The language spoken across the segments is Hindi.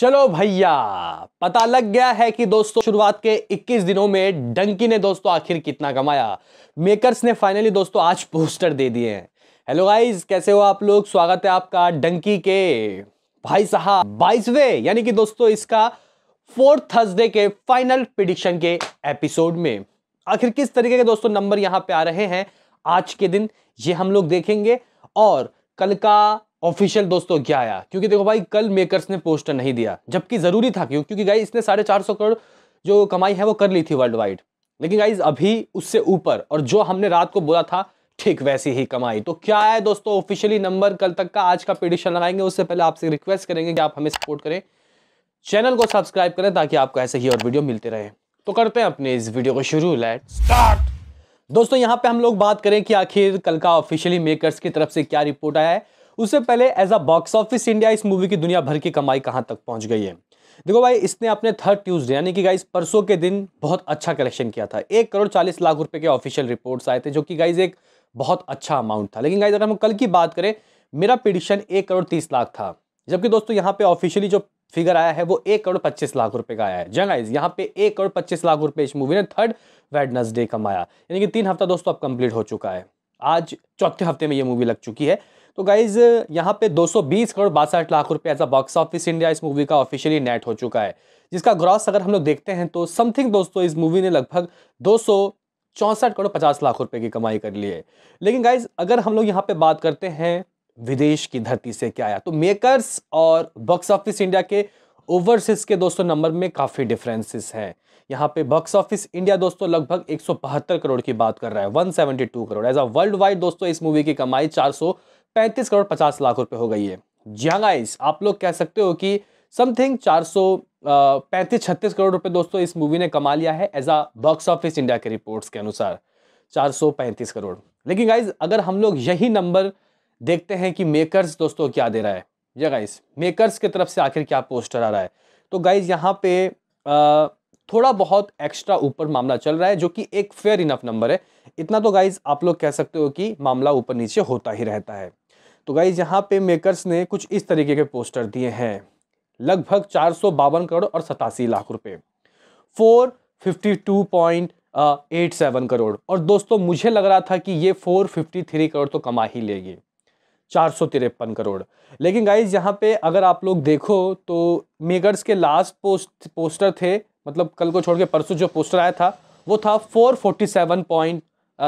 चलो भैया पता लग गया है कि दोस्तों शुरुआत के 21 दिनों में डंकी ने दोस्तों आखिर कितना कमाया मेकर्स ने फाइनली दोस्तों आज पोस्टर दे दिए हैं हेलो गाइस कैसे हो आप लोग स्वागत है आपका डंकी के भाई साहब बाईसवे यानी कि दोस्तों इसका फोर्थ थर्सडे के फाइनल प्रिडिक्शन के एपिसोड में आखिर किस तरीके के दोस्तों नंबर यहाँ पे आ रहे हैं आज के दिन ये हम लोग देखेंगे और कल का ऑफिशियल दोस्तों क्या आया क्योंकि देखो भाई कल मेकर्स ने पोस्टर नहीं दिया जबकि ज़रूरी था क्यों क्योंकि गाइज इसने साढ़े चार सौ करोड़ जो कमाई है वो कर ली थी वर्ल्ड वाइड लेकिन गाइज अभी उससे ऊपर और जो हमने रात को बोला था ठीक वैसी ही कमाई तो क्या है दोस्तों ऑफिशियली नंबर कल तक का आज का पिटिशन लगाएंगे उससे पहले आपसे रिक्वेस्ट करेंगे कि आप हमें सपोर्ट करें चैनल को सब्सक्राइब करें ताकि आपको ऐसे ही और वीडियो मिलते रहे तो करते हैं अपने इस वीडियो को शुरू लेट स्टार्ट दोस्तों यहां पे हम लोग बात करें कि आखिर कल का ऑफिशियली मेकर्स की तरफ से क्या रिपोर्ट आया है उससे पहले as a box office India इस मूवी की दुनिया भर की कमाई कहां तक पहुंच गई है देखो भाई इसने अपने थर्ड ट्यूसडे यानी कि गाइज परसों के दिन बहुत अच्छा कलेक्शन किया था एक करोड़ चालीस लाख रुपए के ऑफिशियल रिपोर्ट्स आए थे जो कि गाइज एक बहुत अच्छा अमाउंट था लेकिन गाइज अगर हम कल की बात करें मेरा पिटिशन एक करोड़ तीस लाख था जबकि दोस्तों यहाँ पे ऑफिशियली जो फिगर आया है वो एक करोड़ पच्चीस लाख रुपए का आया है जंग आइज यहाँ पे एक करोड़ पच्चीस लाख रुपए इस मूवी ने थर्ड वेडनसडे कमाया यानी कि तीन हफ्ता दोस्तों अब कंप्लीट हो चुका है आज चौथे हफ्ते में ये मूवी लग चुकी है तो गाइज यहाँ पे 220 करोड़ बासठ लाख रुपए as a box office India इस मूवी का ऑफिशियली नेट हो चुका है जिसका ग्रॉस अगर हम लोग देखते हैं तो समथिंग दोस्तों इस मूवी ने लगभग दो करोड़ पचास लाख रुपए की कमाई कर ली है लेकिन गाइज अगर हम लोग यहाँ पे बात करते हैं विदेश की धरती से क्या आया तो मेकर्स और बॉक्स ऑफिस इंडिया के ओवरसीज के दोस्तों नंबर में काफ़ी डिफरेंसेस हैं यहाँ पे बॉक्स ऑफिस इंडिया दोस्तों लगभग एक करोड़ की बात कर रहा है 172 crore as a worldwide दोस्तों इस मूवी की कमाई चार पैंतीस करोड़ पचास लाख रुपए हो गई है जी हाँ गाइस आप लोग कह सकते हो कि समथिंग चार सौ पैंतीस छत्तीस करोड़ रुपए दोस्तों इस मूवी ने कमा लिया है as a box office India के रिपोर्ट्स के अनुसार चार सौ पैंतीस करोड़ लेकिन गाइज अगर हम लोग यही नंबर देखते हैं कि मेकर्स दोस्तों क्या दे रहा है ये गाइज मेकर्स की तरफ से आखिर क्या पोस्टर आ रहा है तो गाइज यहाँ पे आ, थोड़ा बहुत एक्स्ट्रा ऊपर मामला चल रहा है जो कि एक फेयर इनफ नंबर है इतना तो गाइज आप लोग कह सकते हो कि मामला ऊपर नीचे होता ही रहता है तो गाइज यहाँ पे मेकर्स ने कुछ इस तरीके के पोस्टर दिए हैं लगभग चार सौ बावन करोड़ और सतासी लाख रुपए four fifty two point eight seven crore और दोस्तों मुझे लग रहा था कि ये फोर फिफ्टी थ्री करोड़ तो कमा ही लेगी चार सौ तिरपन करोड़ लेकिन गाइज यहाँ पे अगर आप लोग देखो तो मेकर्स के लास्ट पोस्ट पोस्टर थे मतलब कल को छोड़ के परसों जो पोस्टर आया था वो था four forty seven point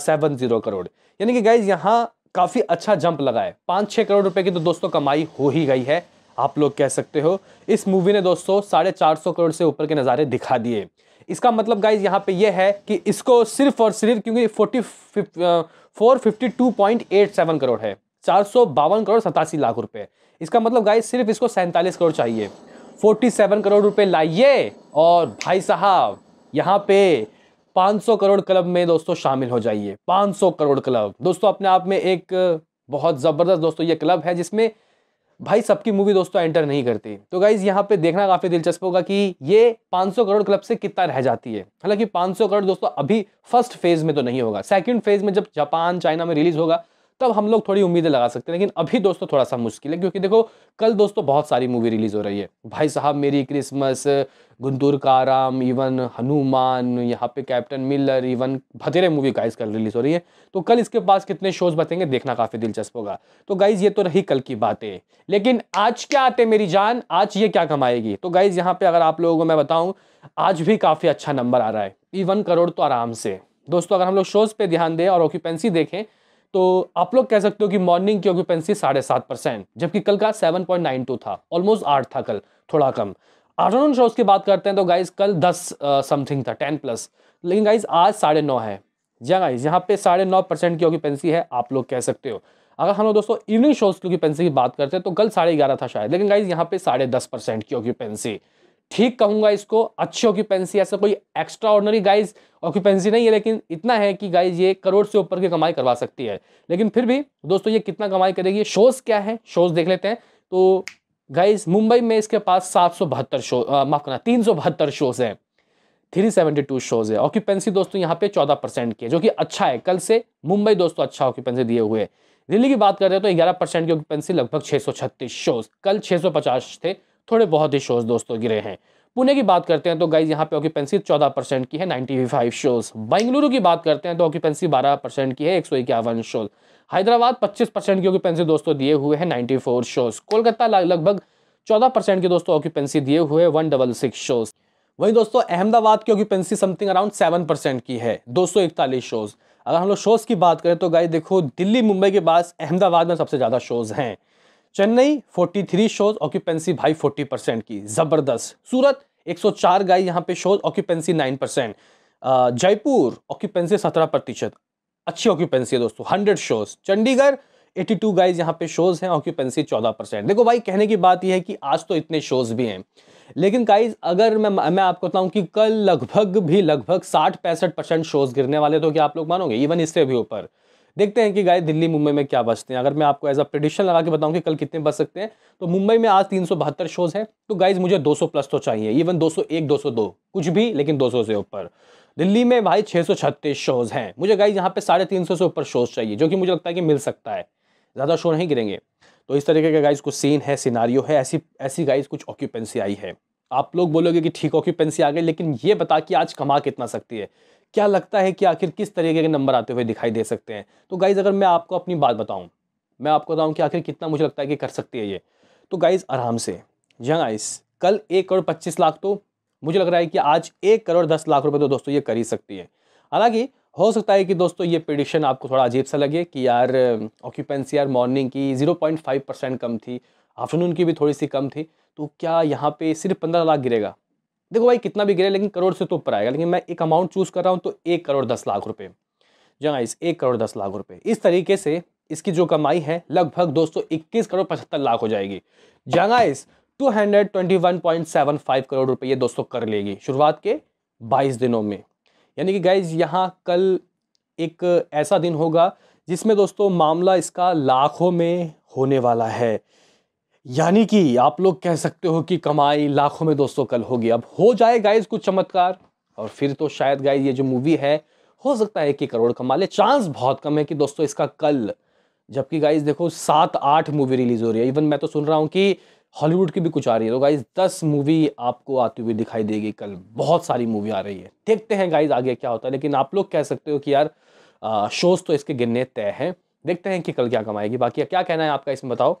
seven zero crore यानी कि गाइज यहाँ काफ़ी अच्छा जंप लगाए पाँच छः करोड़ रुपए की तो दोस्तों कमाई हो ही गई है आप लोग कह सकते हो इस मूवी ने दोस्तों साढ़े चार सौ करोड़ से ऊपर के नज़ारे दिखा दिए इसका मतलब गाइज यहाँ पे ये है कि इसको सिर्फ और सिर्फ क्योंकि forty four fifty two point eight seven crore है चार सौ बावन करोड़ सतासी लाख रुपए इसका मतलब गाइज सिर्फ इसको सैंतालीस करोड़ चाहिए फोर्टी सेवन करोड़ रुपए लाइए और भाई साहब यहाँ पे 500 करोड़ क्लब में दोस्तों शामिल हो जाइए 500 करोड़ क्लब दोस्तों अपने आप में एक बहुत ज़बरदस्त दोस्तों ये क्लब है जिसमें भाई सबकी मूवी दोस्तों एंटर नहीं करती तो गाइज यहाँ पे देखना काफ़ी दिलचस्प होगा कि ये 500 करोड़ क्लब से कितना रह जाती है हालांकि 500 करोड़ दोस्तों अभी फर्स्ट फेज में तो नहीं होगा सेकंड फेज में जब जापान चाइना में रिलीज होगा तब हम लोग थोड़ी उम्मीदें लगा सकते हैं लेकिन अभी दोस्तों थोड़ा सा मुश्किल है क्योंकि देखो कल दोस्तों बहुत सारी मूवी रिलीज हो रही है भाई साहब merry Christmas Guntur Kaaram even Hanuman यहाँ पे कैप्टन मिलर इवन भतेरे मूवी गाइज कल रिलीज हो रही है तो कल इसके पास कितने शोज बतेंगे देखना काफ़ी दिलचस्प होगा तो गाइज ये तो रही कल की बातें लेकिन आज क्या आते मेरी जान आज ये क्या कमाएगी तो गाइज यहाँ पे अगर आप लोगों को मैं बताऊँ आज भी काफ़ी अच्छा नंबर आ रहा है इवन करोड़ तो आराम से दोस्तों अगर हम लोग शोज़ पे ध्यान दें और ऑक्यूपेंसी देखें तो आप लोग कह सकते हो कि मॉर्निंग की ऑक्यूपेंसी साढ़े सात परसेंट जबकि कल का सेवन पॉइंट नाइन टू था ऑलमोस्ट आठ था कल थोड़ा कम आफ्टरनून शोज की बात करते हैं तो गाइज कल दस समथिंग था टेन प्लस लेकिन गाइज आज साढ़े नौ है जहाँ गाइज यहाँ पे साढ़े नौ परसेंट की ऑक्यूपेंसी है आप लोग कह सकते हो अगर हम लोग दोस्तों इवनिंग शोज की ऑक्यूपेंसी की बात करते हैं तो कल साढ़े ग्यारह था शायद लेकिन गाइज यहाँ पे साढ़े दस परसेंट की ऑक्यूपेंसी ठीक कहूंगा इसको अच्छी ऑक्यूपेंसी ऐसा कोई एक्स्ट्रा ऑर्डनरी गाइज ऑक्यूपेंसी नहीं है लेकिन इतना है कि गाइज ये करोड़ से ऊपर की कमाई करवा सकती है लेकिन फिर भी दोस्तों ये कितना कमाई करेगी शोज़ क्या है शोज़ देख लेते हैं तो गाइज मुंबई में इसके पास सात सौ बहत्तर शो माफ करना तीन सौ बहत्तर शोज़ हैं थ्री सेवेंटी टू शोज़ है ऑक्यूपेंसी दोस्तों यहाँ पे चौदह परसेंट की है जो कि अच्छा है कल से मुंबई दोस्तों अच्छा ऑक्यूपेंसी दिए हुए दिल्ली की बात कर रहे हैं तो ग्यारह परसेंट की ऑक्यूपेंसी लगभग छः सौ छत्तीस शोज़ कल छः सौ पचास थे थोड़े बहुत ही शोज दोस्तों गिरे हैं पुणे की बात करते हैं तो गाइज यहाँ पे ऑक्यूपेंसी चौदह परसेंट की है नाइन्टी फाइव शोज बेंगलुरु की बात करते हैं तो ऑक्यूपेंसी बारह परसेंट की है एक सौ इक्यावन शोज हैदराबाद पच्चीस परसेंट की ऑक्यूपेंसी दोस्तों दिए हुए हैं नाइन्टी फोर शोज कोलकाता लगभग चौदह परसेंट की दोस्तों ऑक्यूपेंसी दिए हुए वन डबल सिक्स शोज वहीं दोस्तों अहमदाबाद की occupancy something around seven percent की है दो सौ इकतालीस शोज़ अगर हम लोग शोज़ की बात करें तो गाइज देखो दिल्ली मुंबई के पास अहमदाबाद में सबसे ज़्यादा शोज़ हैं चेन्नई 43 शोज ऑक्यूपेंसी भाई 40 परसेंट की ज़बरदस्त सूरत 104 गाय यहाँ पे shows occupancy 9 percent Jaipur occupancy 17 प्रतिशत अच्छी ऑक्यूपेंसी है दोस्तों 100 शोज चंडीगढ़ 82 गाइज यहाँ पे शोज हैं ऑक्यूपेंसी 14 परसेंट देखो भाई कहने की बात यह है कि आज तो इतने शोज भी हैं लेकिन गाइज अगर मैं मैं आपको बताऊं कि कल लगभग भी लगभग साठ पैंसठ परसेंट शोज गिरने वाले तो क्या आप लोग मानोगे इवन इससे भी ऊपर देखते हैं कि गाय दिल्ली मुंबई में क्या बचते हैं अगर मैं आपको एज अ प्रडिशन लगा के बताऊँ कि कल कितने बच सकते हैं तो मुंबई में आज तीन शोज हैं तो गाइज मुझे 200 प्लस तो चाहिए इवन 201 202 कुछ भी लेकिन 200 से ऊपर दिल्ली में भाई छः शोज हैं मुझे गाइज यहाँ पे साढ़े तीन से ऊपर शोज चाहिए जो कि मुझे लगता है कि मिल सकता है ज़्यादा शो नहीं गिरेंगे तो इस तरीके का गाइज कुछ सीन है सिनारियो है ऐसी ऐसी गाइज कुछ ऑक्यूपेंसी आई है आप लोग बोलोगे कि ठीक ऑक्यूपेंसी आ गई लेकिन ये बता कि आज कमा कितना सकती है क्या लगता है कि आखिर किस तरीके के नंबर आते हुए दिखाई दे सकते हैं तो गाइज़ अगर मैं आपको अपनी बात बताऊँ मैं आपको बताऊँ कि आखिर कितना मुझे लगता है कि कर सकती है ये तो गाइज़ आराम से यहाँ गाइस कल एक करोड़ पच्चीस लाख तो मुझे लग रहा है कि आज एक करोड़ दस लाख रुपये तो दोस्तों ये कर ही सकती है हालांकि हो सकता है कि दोस्तों ये प्रिडिक्शन आपको थोड़ा अजीब सा लगे कि यार ऑक्यूपेंसी यार मॉर्निंग की जीरो पॉइंट फाइव परसेंट कम थी आफ्टरनून की भी थोड़ी सी कम थी तो क्या यहाँ पे सिर्फ पंद्रह लाख गिरेगा देखो भाई कितना भी गिरे लेकिन करोड़ से तो ऊपर आएगा लेकिन मैं एक अमाउंट चूज़ कर रहा हूँ तो एक करोड़ दस लाख रुपये जहाँ इस एक करोड़ दस लाख रुपये इस तरीके से इसकी जो कमाई है लगभग दोस्तों इक्कीस करोड़ पचहत्तर लाख हो जाएगी जहाँ इस two hundred twenty one point seven five crore रुपये ये दोस्तों कर लेगी शुरुआत के बाईस दिनों में यानी कि गाइज यहाँ कल एक ऐसा दिन होगा जिसमें दोस्तों मामला इसका लाखों में होने वाला है यानी कि आप लोग कह सकते हो कि कमाई लाखों में दोस्तों कल होगी अब हो जाए गाइज कुछ चमत्कार और फिर तो शायद गाइज ये जो मूवी है हो सकता है कि करोड़ कमा ले चांस बहुत कम है कि दोस्तों इसका कल जबकि गाइज देखो सात आठ मूवी रिलीज हो रही है इवन मैं तो सुन रहा हूँ कि हॉलीवुड की भी कुछ आ रही है तो गाइज दस मूवी आपको आती हुई दिखाई देगी कल बहुत सारी मूवी आ रही है देखते हैं गाइज आगे क्या होता है लेकिन आप लोग कह सकते हो कि यार शोज तो इसके गिनने तय हैं देखते हैं कि कल क्या कमाएगी बाकी क्या कहना है आपका इसमें बताओ